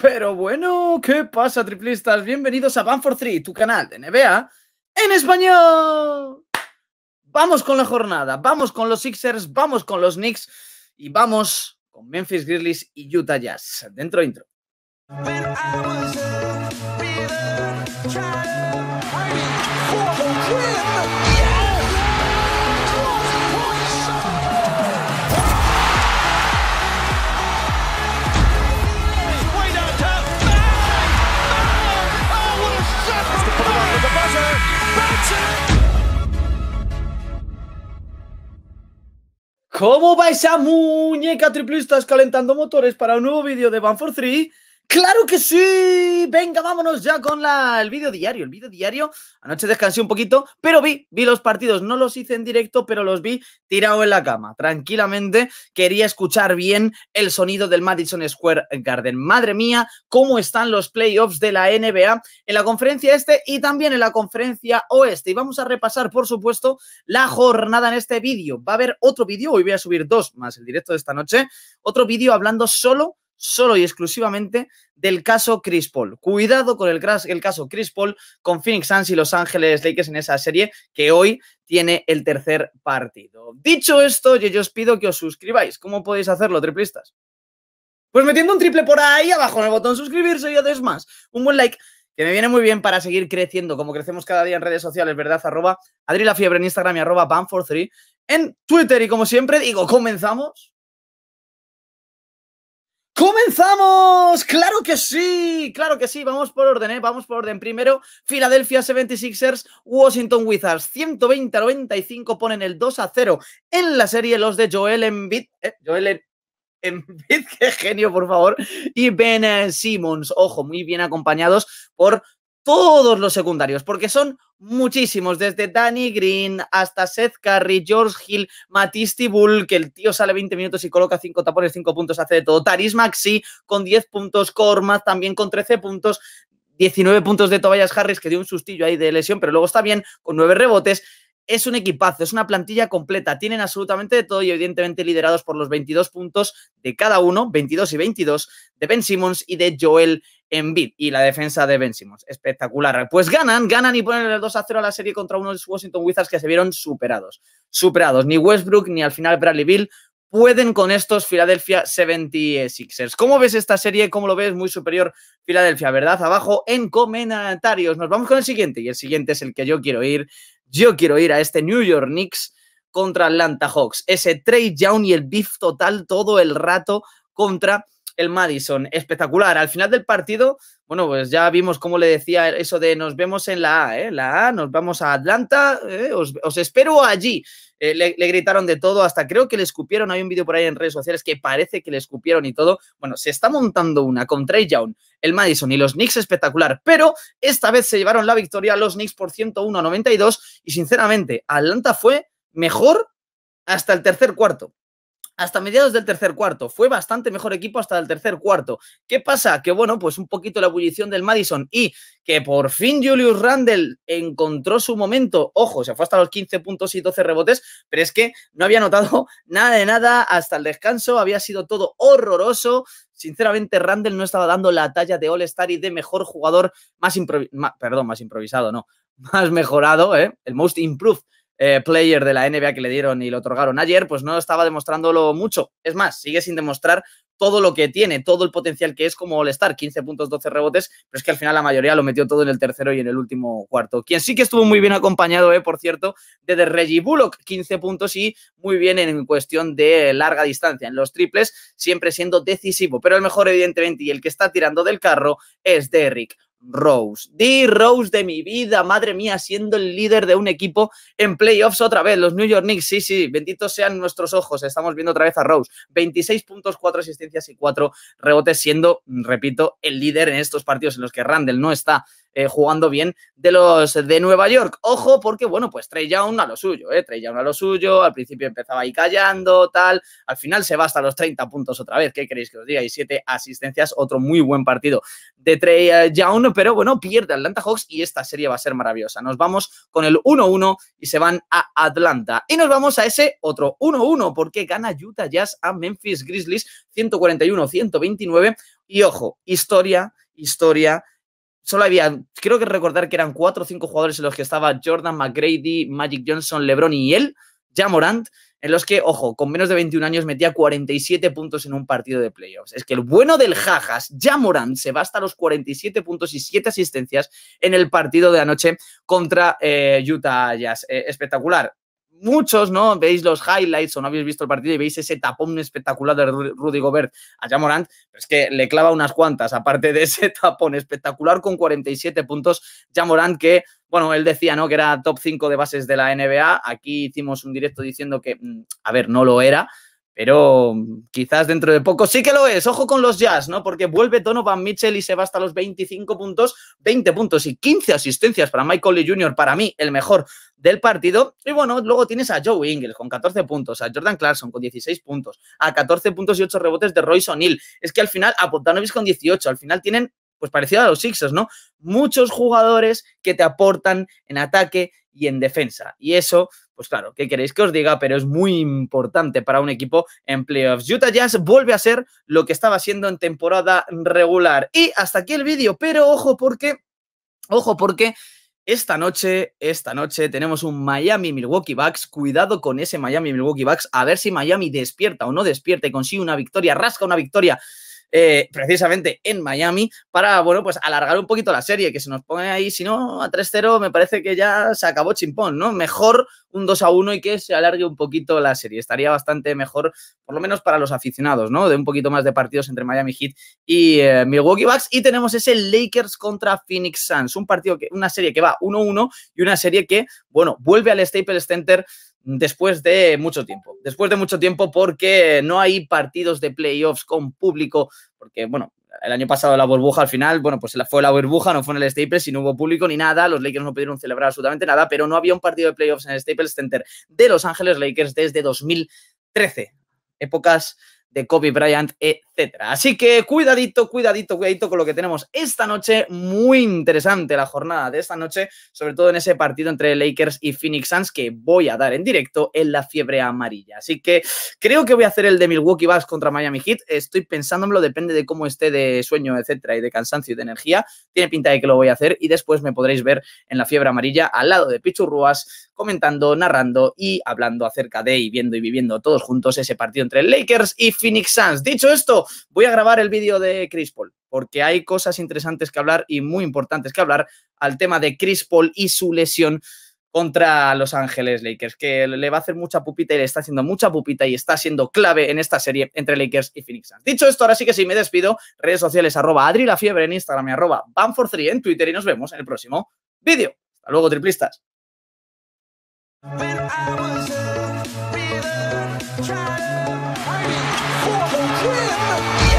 Pero bueno, ¿qué pasa, triplistas? Bienvenidos a for 3, tu canal de NBA en español. Vamos con la jornada, vamos con los Sixers, vamos con los Knicks y vamos con Memphis Grizzlies y Utah Jazz. Dentro intro. ¿Cómo va esa muñeca triplistas calentando motores para un nuevo vídeo de banfor for Three Claro que sí. Venga, vámonos ya con la, el vídeo diario. El vídeo diario. Anoche descansé un poquito, pero vi, vi los partidos. No los hice en directo, pero los vi tirado en la cama. Tranquilamente quería escuchar bien el sonido del Madison Square Garden. Madre mía, cómo están los playoffs de la NBA en la conferencia este y también en la conferencia oeste. Y vamos a repasar, por supuesto, la jornada en este vídeo. Va a haber otro vídeo. Hoy voy a subir dos más el directo de esta noche. Otro vídeo hablando solo solo y exclusivamente del caso Chris Paul. Cuidado con el, el, caso Chris Paul con Phoenix Suns y Los Ángeles Lakers en esa serie que hoy tiene el tercer partido. Dicho esto, yo, os pido que os suscribáis. ¿Cómo podéis hacerlo, triplistas? Pues metiendo un triple por ahí abajo en el botón suscribirse y otros más, un buen like que me viene muy bien para seguir creciendo, como crecemos cada día en redes sociales, ¿verdad? Arroba Adri La Fiebre en Instagram y arroba banfor 3 en Twitter. Y como siempre digo, comenzamos ¡Comenzamos! ¡Claro que sí! ¡Claro que sí! Vamos por orden, ¿eh? Vamos por orden. Primero, Philadelphia 76ers, Washington Wizards. 120 a 95 ponen el 2 a 0 en la serie los de Joel Embiid. ¿eh? Joel em-, Embiid, qué genio, por favor. Y Ben eh, Simmons, ojo, muy bien acompañados por todos los secundarios, porque son muchísimos, desde Danny Green hasta Seth Curry, George Hill, Matisse Bull, que el tío sale 20 minutos y coloca 5 tapones, 5 puntos, hace de todo. Taris Maxi con 10 puntos, Cormac también con 13 puntos, 19 puntos de Tobias Harris, que dio un sustillo ahí de lesión, pero luego está bien, con 9 rebotes. Es un equipazo, es una plantilla completa, tienen absolutamente de todo y evidentemente liderados por los 22 puntos de cada uno, 22 y 22, de Ben Simmons y de Joel en bid y la defensa de Ben Espectacular. Pues ganan, ganan y ponen el 2 a 0 a la serie contra unos Washington Wizards que se vieron superados. Superados. Ni Westbrook ni al final Bradley Bill pueden con estos Philadelphia 76ers. ¿Cómo ves esta serie? ¿Cómo lo ves? Muy superior Philadelphia, ¿verdad? Abajo en comentarios. Nos vamos con el siguiente y el siguiente es el que yo quiero ir. Yo quiero ir a este New York Knicks contra Atlanta Hawks. Ese trade down y el beef total todo el rato contra el Madison. Espectacular. Al final del partido, bueno, pues ya vimos cómo le decía eso de nos vemos en la A, ¿eh? La A, nos vamos a Atlanta, ¿eh? os, espero allí. Eh, le, gritaron de todo, hasta creo que le escupieron. Hay un vídeo por ahí en redes sociales que parece que le escupieron y todo. Bueno, se está montando una con Trey Young, el Madison y los Knicks espectacular, pero esta vez se llevaron la victoria los Knicks por 101 a 92 y sinceramente, Atlanta fue mejor hasta el tercer cuarto hasta mediados del tercer cuarto. Fue bastante mejor equipo hasta el tercer cuarto. ¿Qué pasa? Que bueno, pues un poquito la ebullición del Madison y que por fin Julius Randle encontró su momento. Ojo, se fue hasta los 15 puntos y 12 rebotes, pero es que no había notado nada de nada hasta el descanso. Había sido todo horroroso. Sinceramente, Randle no estaba dando la talla de All-Star y de mejor jugador más, perdón, más improvisado, no, más mejorado, ¿eh? el most improved eh, player de la NBA que le dieron y le otorgaron ayer, pues no estaba demostrándolo mucho. Es más, sigue sin demostrar todo lo que tiene, todo el potencial que es como All-Star, 15 puntos, 12 rebotes, pero es que al final la mayoría lo metió todo en el tercero y en el último cuarto. Quien sí que estuvo muy bien acompañado, eh, por cierto, de, Reggie Bullock, 15 puntos y muy bien en cuestión de larga distancia, en los triples, siempre siendo decisivo, pero el mejor evidentemente y el que está tirando del carro es Derrick. Rose. di Rose de mi vida, madre mía, siendo el líder de un equipo en playoffs otra vez. Los New York Knicks, sí, sí, benditos sean nuestros ojos. Estamos viendo otra vez a Rose. 26 puntos, 4 asistencias y 4 rebotes, siendo, repito, el líder en estos partidos en los que Randall no está. Eh, jugando bien de los de Nueva York. Ojo, porque bueno, pues Trey Young a lo suyo, ¿eh? Trey Young a lo suyo, al principio empezaba ahí callando, tal, al final se va hasta los 30 puntos otra vez, ¿qué queréis que os diga? Y siete asistencias, otro muy buen partido de Trey eh, Young, pero bueno, pierde Atlanta Hawks y esta serie va a ser maravillosa. Nos vamos con el 1-1 y se van a Atlanta. Y nos vamos a ese otro 1-1 porque gana Utah Jazz a Memphis Grizzlies 141-129. Y ojo, historia, historia solo había, creo que recordar que eran cuatro o cinco jugadores en los que estaba Jordan, McGrady, Magic Johnson, LeBron y él, ya Morant, en los que, ojo, con menos de 21 años metía 47 puntos en un partido de playoffs. Es que el bueno del Jajas, ya Morant, se va hasta los 47 puntos y 7 asistencias en el partido de anoche contra eh, Utah Jazz. Eh, espectacular muchos, ¿no? Veis los highlights o no habéis visto el partido y veis ese tapón espectacular de Rudy Gobert a Jamorant, pero es que le clava unas cuantas, aparte de ese tapón espectacular con 47 puntos, Jamorant que, bueno, él decía, ¿no? Que era top 5 de bases de la NBA, aquí hicimos un directo diciendo que, mm, a ver, no lo era, pero quizás dentro de poco sí que lo es. Ojo con los Jazz, ¿no? Porque vuelve Donovan Mitchell y se va hasta los 25 puntos, 20 puntos y 15 asistencias para Michael Lee Jr., para mí el mejor del partido. Y bueno, luego tienes a Joe Ingles con 14 puntos, a Jordan Clarkson con 16 puntos, a 14 puntos y 8 rebotes de Royce O'Neill. Es que al final, a Bogdanovic con 18, al final tienen, pues parecido a los Sixers, ¿no? Muchos jugadores que te aportan en ataque y en defensa. Y eso, pues claro, ¿qué queréis que os diga? Pero es muy importante para un equipo en playoffs. Utah Jazz vuelve a ser lo que estaba siendo en temporada regular. Y hasta aquí el vídeo, pero ojo porque, ojo porque... Esta noche, esta noche tenemos un Miami Milwaukee Bucks. Cuidado con ese Miami Milwaukee Bucks. A ver si Miami despierta o no despierta y consigue una victoria, rasca una victoria eh, precisamente en Miami, para, bueno, pues alargar un poquito la serie, que se nos pone ahí, si no, a 3-0 me parece que ya se acabó chimpón, ¿no? Mejor un 2-1 y que se alargue un poquito la serie. Estaría bastante mejor, por lo menos para los aficionados, ¿no? De un poquito más de partidos entre Miami Heat y eh, Milwaukee Bucks. Y tenemos ese Lakers contra Phoenix Suns, un partido que, una serie que va 1-1 y una serie que, bueno, vuelve al Staples Center después de mucho tiempo. Después de mucho tiempo porque no hay partidos de playoffs con público, porque, bueno, el año pasado la burbuja al final, bueno, pues fue la burbuja, no fue en el Staples y no hubo público ni nada, los Lakers no pudieron celebrar absolutamente nada, pero no había un partido de playoffs en el Staples Center de Los Ángeles Lakers desde 2013. Épocas de Kobe Bryant, etcétera. Así que cuidadito, cuidadito, cuidadito con lo que tenemos esta noche. Muy interesante la jornada de esta noche, sobre todo en ese partido entre Lakers y Phoenix Suns que voy a dar en directo en la fiebre amarilla. Así que creo que voy a hacer el de Milwaukee Bucks contra Miami Heat. Estoy pensándomelo, depende de cómo esté de sueño, etcétera, y de cansancio y de energía. Tiene pinta de que lo voy a hacer y después me podréis ver en la fiebre amarilla al lado de Pichurruas comentando, narrando y hablando acerca de y viendo y viviendo todos juntos ese partido entre Lakers y Phoenix Suns. Dicho esto, voy a grabar el vídeo de Chris Paul porque hay cosas interesantes que hablar y muy importantes que hablar al tema de Chris Paul y su lesión contra Los Ángeles Lakers, que le va a hacer mucha pupita y le está haciendo mucha pupita y está siendo clave en esta serie entre Lakers y Phoenix Suns. Dicho esto, ahora sí que sí, me despido. Redes sociales, arroba Adri Fiebre en Instagram y arroba Banfor3 en Twitter y nos vemos en el próximo vídeo. Hasta luego, triplistas. When I was a reader, try to fight for the